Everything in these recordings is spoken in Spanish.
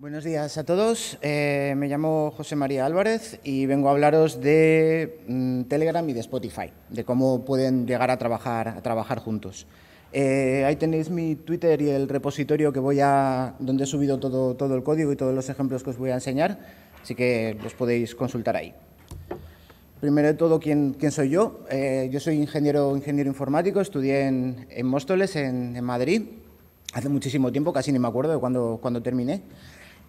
Buenos días a todos. Eh, me llamo José María Álvarez y vengo a hablaros de mm, Telegram y de Spotify, de cómo pueden llegar a trabajar, a trabajar juntos. Eh, ahí tenéis mi Twitter y el repositorio que voy a, donde he subido todo, el código y todos los ejemplos que os voy a enseñar, así que los podéis consultar ahí. Primero de todo, ¿quién, soy yo? Eh, yo soy ingeniero, ingeniero informático, estudié en, Móstoles, en, en, Madrid, hace muchísimo tiempo, casi ni me acuerdo de cuándo cuando terminé.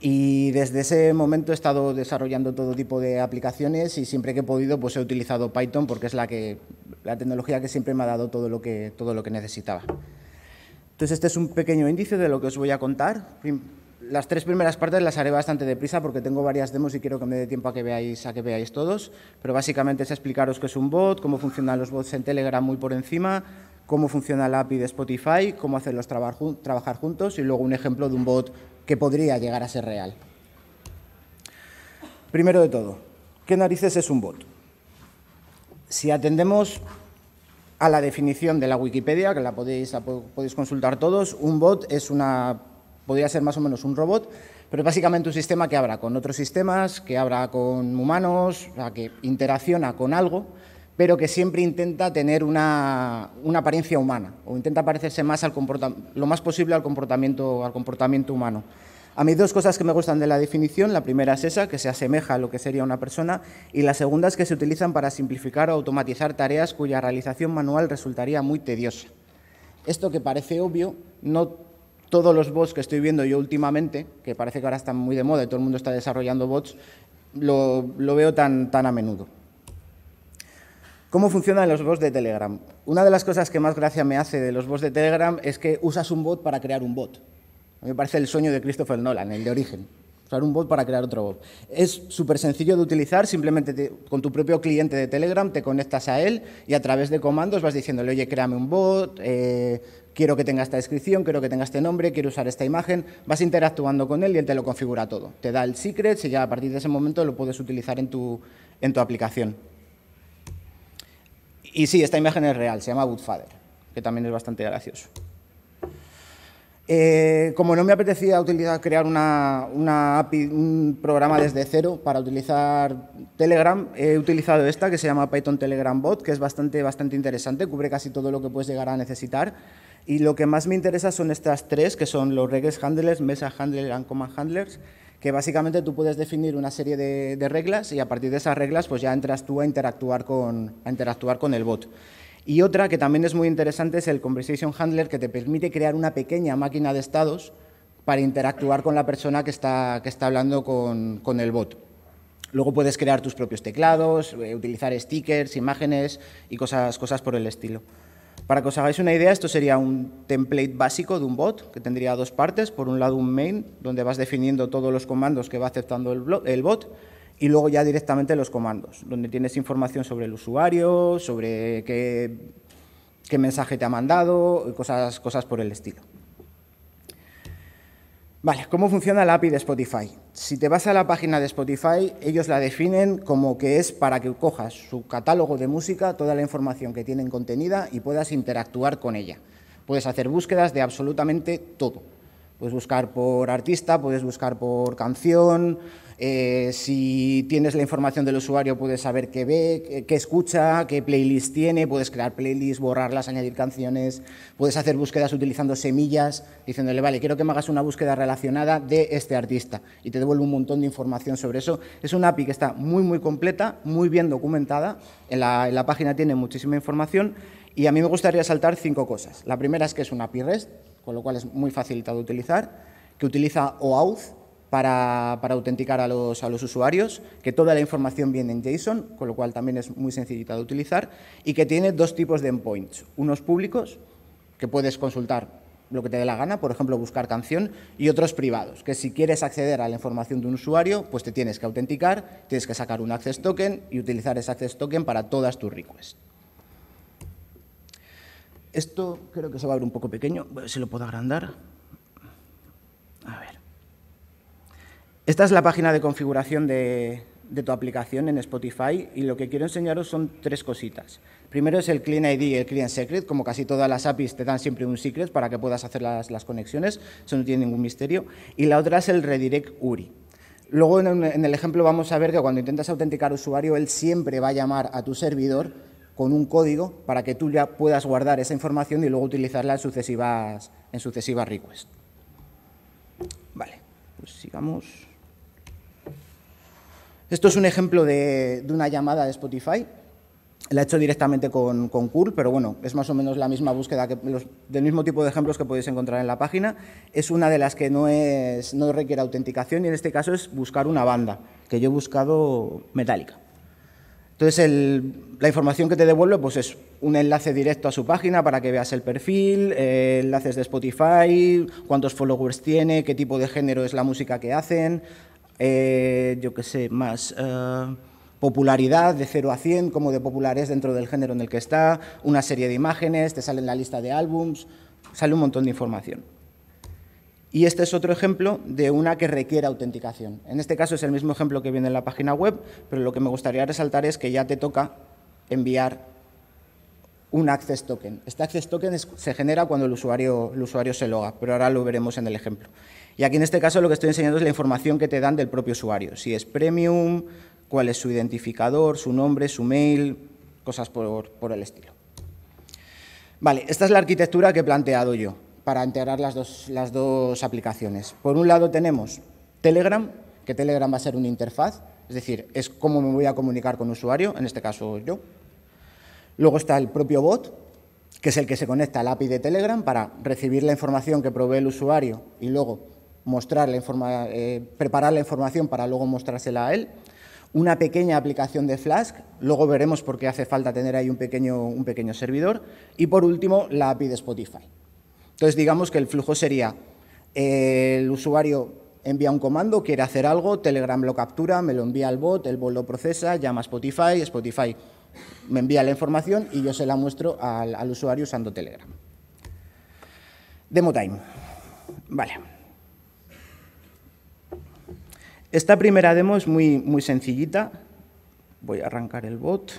Y desde ese momento he estado desarrollando todo tipo de aplicaciones y siempre que he podido pues he utilizado Python porque es la, que, la tecnología que siempre me ha dado todo lo que, todo lo que necesitaba. Entonces este es un pequeño índice de lo que os voy a contar. Las tres primeras partes las haré bastante deprisa porque tengo varias demos y quiero que me dé tiempo a que veáis, a que veáis todos. Pero básicamente es explicaros qué es un bot, cómo funcionan los bots en Telegram muy por encima, cómo funciona la API de Spotify, cómo hacerlos trabajar juntos y luego un ejemplo de un bot que podría llegar a ser real. Primero de todo, ¿qué narices es un bot? Si atendemos a la definición de la Wikipedia, que la podéis, consultar todos, un bot es una, podría ser más o menos un robot, pero básicamente un sistema que habla con otros sistemas, que habla con humanos, que interacciona con algo pero que siempre intenta tener una, apariencia humana o intenta parecerse más al lo más posible al comportamiento, humano. A mí dos cosas que me gustan de la definición, la primera es esa, que se asemeja a lo que sería una persona, y la segunda es que se utilizan para simplificar o automatizar tareas cuya realización manual resultaría muy tediosa. Esto que parece obvio, no todos los bots que estoy viendo yo últimamente, que parece que ahora están muy de moda y todo el mundo está desarrollando bots, lo, veo tan a menudo. ¿Cómo funcionan los bots de Telegram? Una de las cosas que más gracia me hace de los bots de Telegram es que usas un bot para crear un bot. A mí me parece el sueño de Christopher Nolan, el de origen. Usar un bot para crear otro bot. Es súper sencillo de utilizar, simplemente con tu propio cliente de Telegram te conectas a él y a través de comandos vas diciéndole, oye, créame un bot, eh, quiero que tenga esta descripción, quiero que tenga este nombre, quiero usar esta imagen. Vas interactuando con él y él te lo configura todo. Te da el secret y ya a partir de ese momento lo puedes utilizar en tu aplicación. Y sí, esta imagen es real, se llama Woodfather, que también es bastante gracioso. Eh, como no me apetecía utilizar, crear una, un programa desde cero para utilizar Telegram, he utilizado esta que se llama Python Telegram Bot, que es bastante, bastante interesante, cubre casi todo lo que puedes llegar a necesitar. Y lo que más me interesa son estas tres, que son los regex handlers, mesa Handlers y command handlers que básicamente tú puedes definir una serie de, reglas y a partir de esas reglas pues ya entras tú a interactuar con, a interactuar con el bot. Y otra que también es muy interesante es el Conversation Handler, que te permite crear una pequeña máquina de estados para interactuar con la persona que está, hablando con, con el bot. Luego puedes crear tus propios teclados, eh, utilizar stickers, imágenes y cosas, cosas por el estilo. Para que os hagáis una idea, esto sería un template básico de un bot que tendría dos partes. Por un lado un main, donde vas definiendo todos los comandos que va aceptando el, bot, y luego ya directamente los comandos, donde tienes información sobre el usuario, sobre qué, mensaje te ha mandado, cosas, cosas por el estilo. Vale, ¿cómo funciona la API de Spotify? Si te vas a la página de Spotify, ellos la definen como que es para que cojas su catálogo de música, toda la información que tienen contenida y puedas interactuar con ella. Puedes hacer búsquedas de absolutamente todo. Puedes buscar por artista, puedes buscar por canción, eh, si tienes la información del usuario, puedes saber qué ve, qué escucha, qué playlist tiene, puedes crear playlists, borrarlas, añadir canciones, puedes hacer búsquedas utilizando semillas, diciéndole, vale, quiero que me hagas una búsqueda relacionada de este artista y te devuelve un montón de información sobre eso. Es una API que está muy, muy completa, muy bien documentada, en la, página tiene muchísima información y a mí me gustaría saltar cinco cosas. La primera es que es una API REST, con lo cual es muy facilitado de utilizar, que utiliza OAuth, para, autenticar a los, usuarios, que toda la información viene en JSON, con lo cual también es muy sencillita de utilizar, y que tiene dos tipos de endpoints, unos públicos, que puedes consultar lo que te dé la gana, por ejemplo, buscar canción, y otros privados, que si quieres acceder a la información de un usuario, pues te tienes que autenticar, tienes que sacar un access token y utilizar ese access token para todas tus requests. Esto creo que se va a ver un poco pequeño, si lo puedo agrandar. Esta es la página de configuración de, tu aplicación en Spotify y lo que quiero enseñaros son tres cositas. Primero es el Clean ID y el Client Secret, como casi todas las APIs te dan siempre un secret para que puedas hacer las, conexiones, eso no tiene ningún misterio. Y la otra es el Redirect URI. Luego en, el ejemplo vamos a ver que cuando intentas autenticar usuario, él siempre va a llamar a tu servidor con un código para que tú ya puedas guardar esa información y luego utilizarla en sucesivas, en sucesivas requests. Vale, pues sigamos. Esto es un ejemplo de, una llamada de Spotify. La he hecho directamente con, Cool, pero bueno, es más o menos la misma búsqueda del mismo tipo de ejemplos que podéis encontrar en la página. Es una de las que no, requiere autenticación y en este caso es buscar una banda, que yo he buscado metálica. Entonces, la información que te devuelve pues es un enlace directo a su página para que veas el perfil, eh, enlaces de Spotify, cuántos followers tiene, qué tipo de género es la música que hacen, eh, yo qué sé, más... Eh, popularidad de 0 a 100, como de populares dentro del género en el que está, una serie de imágenes, te sale en la lista de álbums, sale un montón de información. Y este es otro ejemplo de una que requiere autenticación. En este caso es el mismo ejemplo que viene en la página web, pero lo que me gustaría resaltar es que ya te toca enviar un access token. Este access token se genera cuando el usuario, el usuario se loga, pero ahora lo veremos en el ejemplo. Y aquí en este caso lo que estoy enseñando es la información que te dan del propio usuario. Si es premium, cuál es su identificador, su nombre, su mail, cosas por, el estilo. Vale, esta es la arquitectura que he planteado yo para integrar las las dos aplicaciones. Por un lado tenemos Telegram, que Telegram va a ser una interfaz, es decir, es cómo me voy a comunicar con un usuario, en este caso yo, Luego está el propio bot, que es el que se conecta al API de Telegram para recibir la información que provee el usuario y luego mostrar la eh, preparar la información para luego mostrársela a él. Una pequeña aplicación de Flask, luego veremos por qué hace falta tener ahí un pequeño, un pequeño servidor. Y por último, la API de Spotify. Entonces, digamos que el flujo sería eh, el usuario envía un comando, quiere hacer algo, Telegram lo captura, me lo envía al bot, el bot lo procesa, llama a Spotify, Spotify me envía la información y yo se la muestro al, usuario usando Telegram. Demo time. Vale. Esta primera demo es muy, muy sencillita. Voy a arrancar el bot.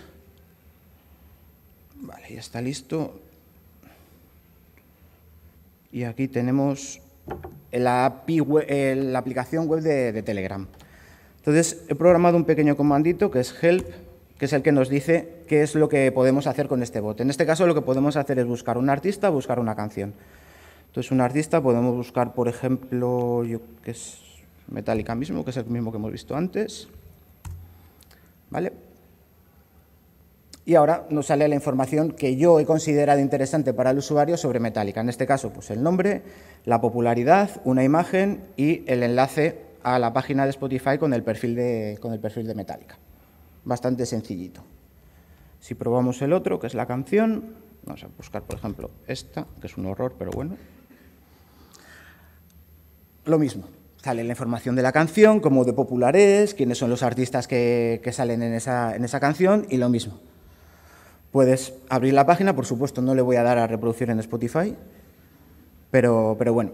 Vale, ya está listo. Y aquí tenemos la, API la aplicación web de, de Telegram. Entonces, he programado un pequeño comandito que es help que es el que nos dice qué es lo que podemos hacer con este bot. En este caso lo que podemos hacer es buscar un artista, buscar una canción. Entonces un artista podemos buscar, por ejemplo, yo que es Metallica mismo, que es el mismo que hemos visto antes. ¿Vale? Y ahora nos sale la información que yo he considerado interesante para el usuario sobre Metallica. En este caso, pues el nombre, la popularidad, una imagen y el enlace a la página de Spotify con el perfil de, con el perfil de Metallica bastante sencillito. Si probamos el otro, que es la canción, vamos a buscar, por ejemplo, esta, que es un horror, pero bueno. Lo mismo, sale la información de la canción, cómo de popular es, quiénes son los artistas que, salen en esa, canción, y lo mismo. Puedes abrir la página, por supuesto, no le voy a dar a reproducir en Spotify, pero, bueno.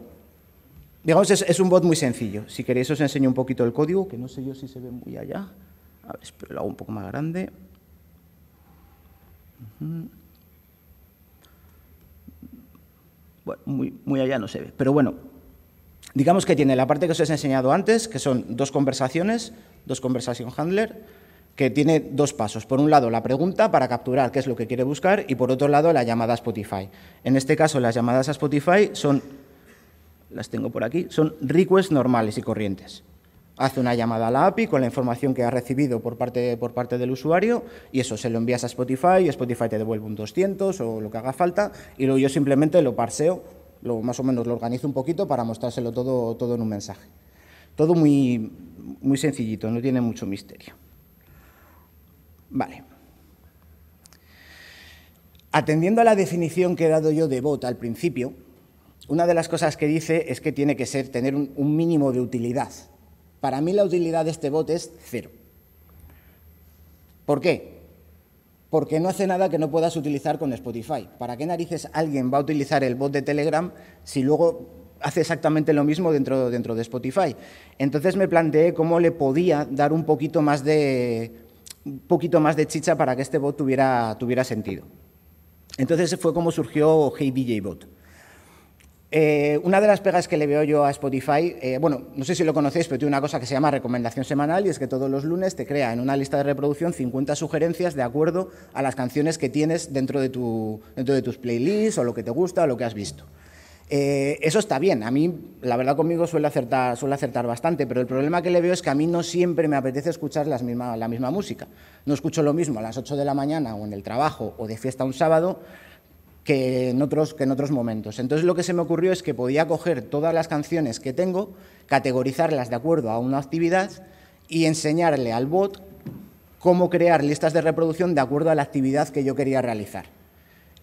Digamos, es, un bot muy sencillo. Si queréis os enseño un poquito el código, que no sé yo si se ve muy allá. A ver, espero, lo hago un poco más grande. Bueno, muy, muy allá no se ve. Pero bueno, digamos que tiene la parte que os he enseñado antes, que son dos conversaciones, dos conversación handler, que tiene dos pasos. Por un lado, la pregunta para capturar qué es lo que quiere buscar y por otro lado, la llamada a Spotify. En este caso, las llamadas a Spotify son, las tengo por aquí, son requests normales y corrientes hace una llamada a la API con la información que ha recibido por parte, por parte del usuario y eso se lo envías a Spotify y Spotify te devuelve un 200 o lo que haga falta y luego yo simplemente lo parseo, lo, más o menos lo organizo un poquito para mostrárselo todo, en un mensaje. Todo muy, sencillito, no tiene mucho misterio. Vale. Atendiendo a la definición que he dado yo de bot al principio, una de las cosas que dice es que tiene que ser tener un mínimo de utilidad para mí la utilidad de este bot es cero. ¿Por qué? Porque no hace nada que no puedas utilizar con Spotify. ¿Para qué narices alguien va a utilizar el bot de Telegram si luego hace exactamente lo mismo dentro, dentro de Spotify? Entonces me planteé cómo le podía dar un poquito más de, un poquito más de chicha para que este bot tuviera, tuviera sentido. Entonces fue como surgió Hey DJ Bot. Eh, una de las pegas que le veo yo a Spotify, eh, bueno, no sé si lo conocéis, pero tiene una cosa que se llama recomendación semanal y es que todos los lunes te crea en una lista de reproducción 50 sugerencias de acuerdo a las canciones que tienes dentro de, tu, dentro de tus playlists o lo que te gusta o lo que has visto. Eh, eso está bien, a mí la verdad conmigo suele acertar, suele acertar bastante, pero el problema que le veo es que a mí no siempre me apetece escuchar la misma música. No escucho lo mismo a las 8 de la mañana o en el trabajo o de fiesta un sábado que en, otros, que en otros momentos. Entonces lo que se me ocurrió es que podía coger todas las canciones que tengo, categorizarlas de acuerdo a una actividad y enseñarle al bot cómo crear listas de reproducción de acuerdo a la actividad que yo quería realizar.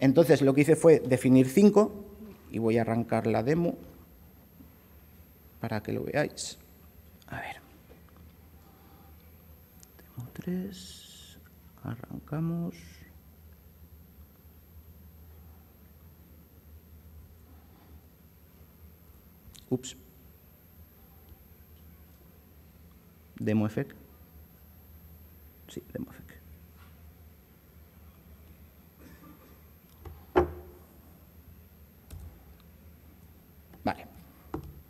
Entonces lo que hice fue definir cinco y voy a arrancar la demo para que lo veáis. A ver. Demo 3. Arrancamos. Ups. Demo effect. Sí, demo effect. Vale.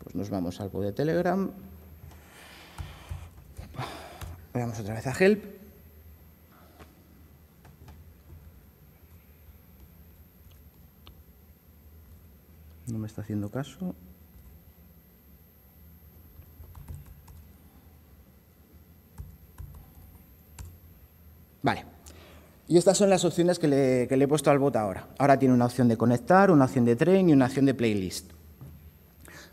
Pues nos vamos al poder de Telegram. Veamos otra vez a help. No me está haciendo caso. Y estas son las opciones que le, he puesto al bot ahora. Ahora tiene una opción de conectar, una opción de train y una opción de playlist.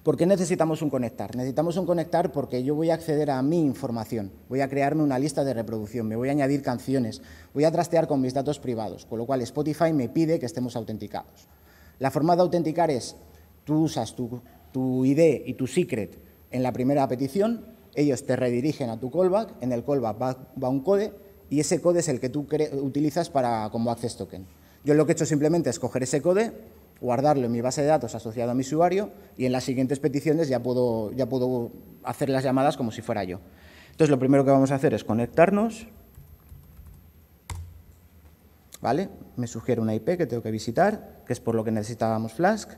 ¿Por qué necesitamos un conectar? Necesitamos un conectar porque yo voy a acceder a mi información, voy a crearme una lista de reproducción, me voy a añadir canciones, voy a trastear con mis datos privados, con lo cual Spotify me pide que estemos autenticados. La forma de autenticar es, tú usas tu, ID y tu secret en la primera petición, ellos te redirigen a tu callback, en el callback va un code y ese code es el que tú utilizas para, como Access Token. Yo lo que he hecho simplemente es coger ese code, guardarlo en mi base de datos asociado a mi usuario y en las siguientes peticiones ya puedo, ya puedo hacer las llamadas como si fuera yo. Entonces lo primero que vamos a hacer es conectarnos. ¿Vale? Me sugiere una IP que tengo que visitar, que es por lo que necesitábamos Flask.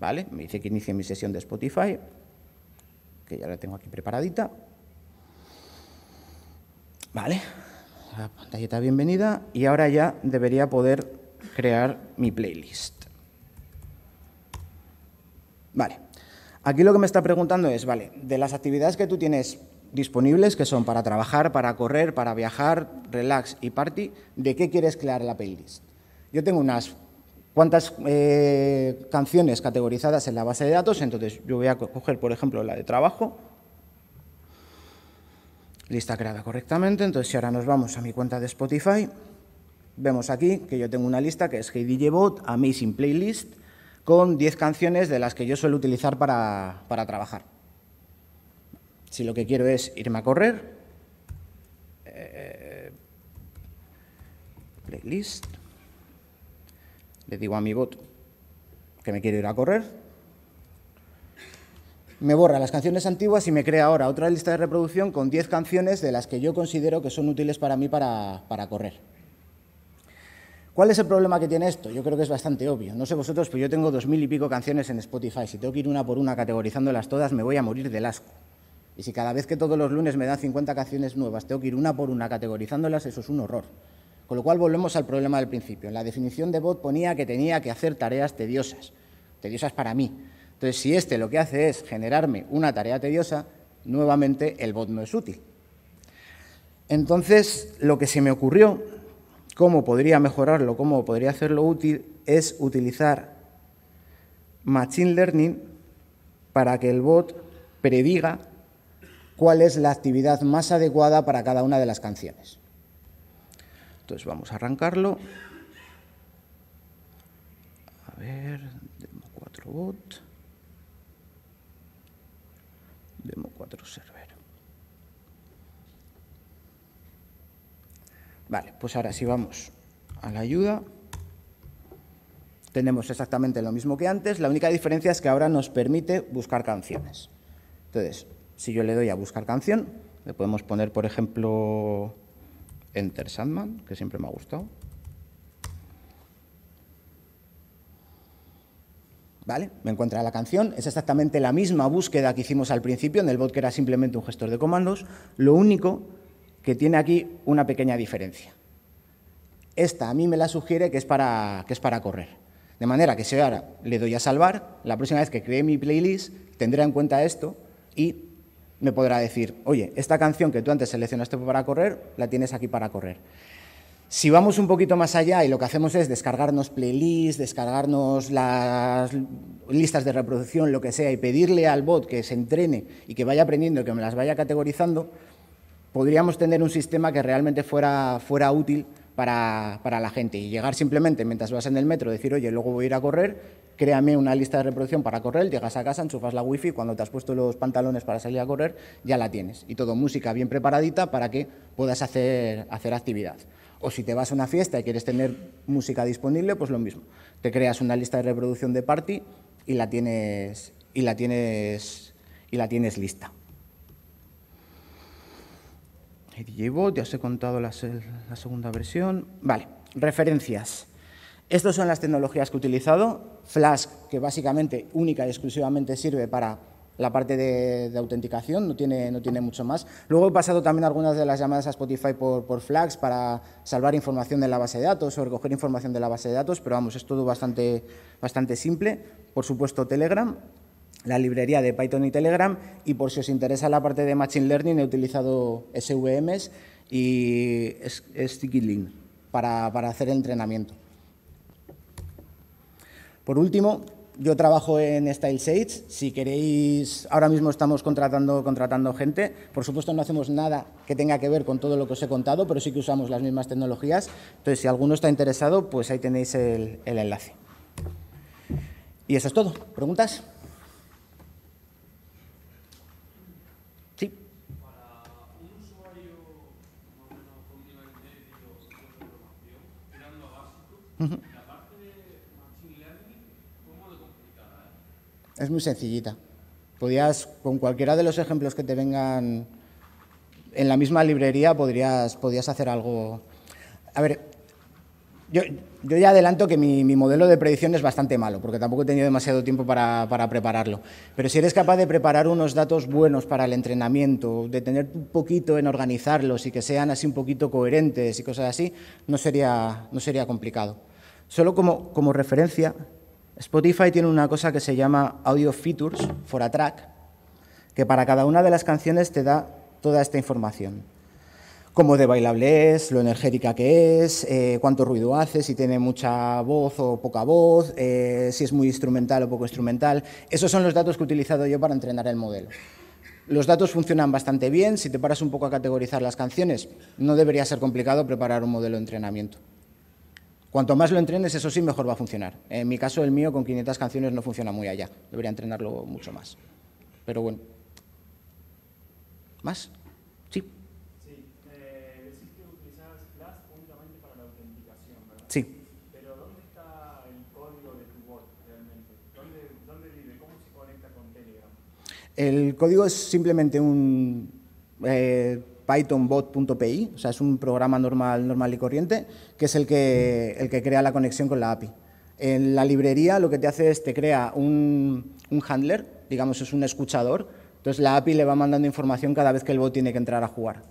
¿Vale? Me dice que inicie mi sesión de Spotify, que ya la tengo aquí preparadita. ¿Vale? la pantallita bienvenida y ahora ya debería poder crear mi playlist. Vale, aquí lo que me está preguntando es, vale, de las actividades que tú tienes disponibles, que son para trabajar, para correr, para viajar, relax y party, ¿de qué quieres crear la playlist? Yo tengo unas cuantas eh, canciones categorizadas en la base de datos, entonces yo voy a coger, por ejemplo, la de trabajo, lista creada correctamente. Entonces, si ahora nos vamos a mi cuenta de Spotify, vemos aquí que yo tengo una lista que es Hey Amazing Playlist, con 10 canciones de las que yo suelo utilizar para, trabajar. Si lo que quiero es irme a correr, eh, playlist, le digo a mi bot que me quiero ir a correr, me borra las canciones antiguas y me crea ahora otra lista de reproducción con 10 canciones de las que yo considero que son útiles para mí para, para, correr. ¿Cuál es el problema que tiene esto? Yo creo que es bastante obvio. No sé vosotros, pero yo tengo dos mil y pico canciones en Spotify. Si tengo que ir una por una categorizándolas todas, me voy a morir del asco. Y si cada vez que todos los lunes me dan 50 canciones nuevas, tengo que ir una por una categorizándolas, eso es un horror. Con lo cual volvemos al problema del principio. En la definición de bot ponía que tenía que hacer tareas tediosas, tediosas para mí. Entonces, si este lo que hace es generarme una tarea tediosa, nuevamente el bot no es útil. Entonces, lo que se me ocurrió, cómo podría mejorarlo, cómo podría hacerlo útil, es utilizar Machine Learning para que el bot prediga cuál es la actividad más adecuada para cada una de las canciones. Entonces vamos a arrancarlo. A ver, demo 4 bot. Demo 4 server. Vale, pues ahora si vamos a la ayuda, tenemos exactamente lo mismo que antes, la única diferencia es que ahora nos permite buscar canciones. Entonces, si yo le doy a buscar canción, le podemos poner, por ejemplo, Enter Sandman, que siempre me ha gustado. Me encuentra la canción, es exactamente la misma búsqueda que hicimos al principio en el bot que era simplemente un gestor de comandos, lo único que tiene aquí una pequeña diferencia. Esta a mí me la sugiere que es para, que es para correr. De manera que si ahora le doy a salvar, la próxima vez que cree mi playlist tendrá en cuenta esto y me podrá decir, oye, esta canción que tú antes seleccionaste para correr, la tienes aquí para correr. Si vamos un poquito más allá y lo que hacemos es descargarnos playlists, descargarnos las listas de reproducción, lo que sea, y pedirle al bot que se entrene y que vaya aprendiendo y que me las vaya categorizando, podríamos tener un sistema que realmente fuera, fuera útil para, la gente y llegar simplemente mientras vas en el metro, decir, oye, luego voy a ir a correr, créame una lista de reproducción para correr, llegas a casa, enchufas la wifi, cuando te has puesto los pantalones para salir a correr, ya la tienes. Y todo música bien preparadita para que puedas hacer actividad. O si te vas a una fiesta y quieres tener música disponible, pues lo mismo. Te creas una lista de reproducción de party y la tienes, y la tienes, y la tienes lista. Llevo, ya os he contado la, la segunda versión. Vale, referencias. Estas son las tecnologías que he utilizado. Flask, que básicamente única y exclusivamente sirve para la parte de, autenticación, no tiene, no tiene mucho más. Luego he pasado también algunas de las llamadas a Spotify por, flags para salvar información de la base de datos o recoger información de la base de datos, pero vamos, es todo bastante, bastante simple. Por supuesto, Telegram la librería de Python y Telegram y por si os interesa la parte de Machine Learning he utilizado SVMs y Sticky para, para hacer el entrenamiento. Por último, yo trabajo en Style Si queréis, ahora mismo estamos contratando, contratando gente. Por supuesto, no hacemos nada que tenga que ver con todo lo que os he contado, pero sí que usamos las mismas tecnologías. Entonces, si alguno está interesado, pues ahí tenéis el, el enlace. Y eso es todo. ¿Preguntas? Sí. Es muy sencillita. Podías, con cualquiera de los ejemplos que te vengan en la misma librería, podrías, hacer algo. A ver, yo, ya adelanto que mi, modelo de predicción es bastante malo, porque tampoco he tenido demasiado tiempo para, prepararlo. Pero si eres capaz de preparar unos datos buenos para el entrenamiento, de tener un poquito en organizarlos y que sean así un poquito coherentes y cosas así, no sería, no sería complicado. Solo como, como referencia, Spotify tiene una cosa que se llama Audio Features for a Track, que para cada una de las canciones te da toda esta información. Cómo de bailable es, lo energética que es, eh, cuánto ruido hace, si tiene mucha voz o poca voz, eh, si es muy instrumental o poco instrumental. Esos son los datos que he utilizado yo para entrenar el modelo. Los datos funcionan bastante bien. Si te paras un poco a categorizar las canciones, no debería ser complicado preparar un modelo de entrenamiento. Cuanto más lo entrenes, eso sí, mejor va a funcionar. En mi caso, el mío con 500 canciones no funciona muy allá. Debería entrenarlo mucho más. Pero bueno. ¿Más? Sí. Sí. Eh, decís que utilizás Flask únicamente para la autenticación, ¿verdad? Sí. Pero ¿dónde está el código de tu bot realmente? ¿Dónde, vive? ¿Cómo se conecta con Telegram? El código es simplemente un... Eh, pythonbot.pi, o sea, es un programa normal, normal y corriente, que es el que, el que crea la conexión con la API. En la librería lo que te hace es te crea un, handler, digamos, es un escuchador, entonces la API le va mandando información cada vez que el bot tiene que entrar a jugar.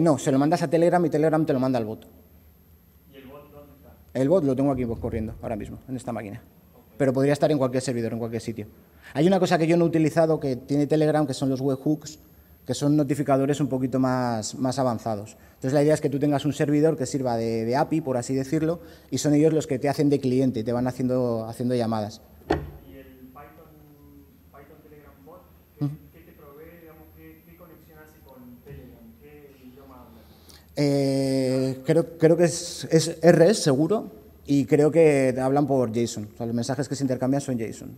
no, se lo mandas a Telegram y Telegram te lo manda al bot. ¿Y el bot dónde está? El bot lo tengo aquí pues, corriendo ahora mismo, en esta máquina. Pero podría estar en cualquier servidor, en cualquier sitio. Hay una cosa que yo no he utilizado que tiene Telegram, que son los webhooks, que son notificadores un poquito más, más avanzados. Entonces la idea es que tú tengas un servidor que sirva de, API, por así decirlo, y son ellos los que te hacen de cliente y te van haciendo, haciendo llamadas. ¿Y el Python, Telegram Bot? ¿Qué, te provee, qué, con Telegram? ¿Qué idioma eh, creo, creo que es, es RS, seguro, y creo que hablan por JSON. O sea, los mensajes que se intercambian son JSON.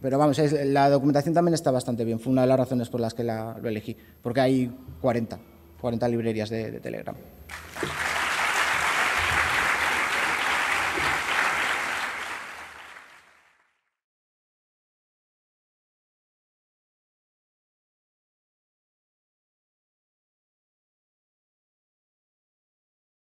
Pero vamos, la documentación también está bastante bien. Fue una de las razones por las que lo elegí, porque hay 40, 40 librerías de Telegram.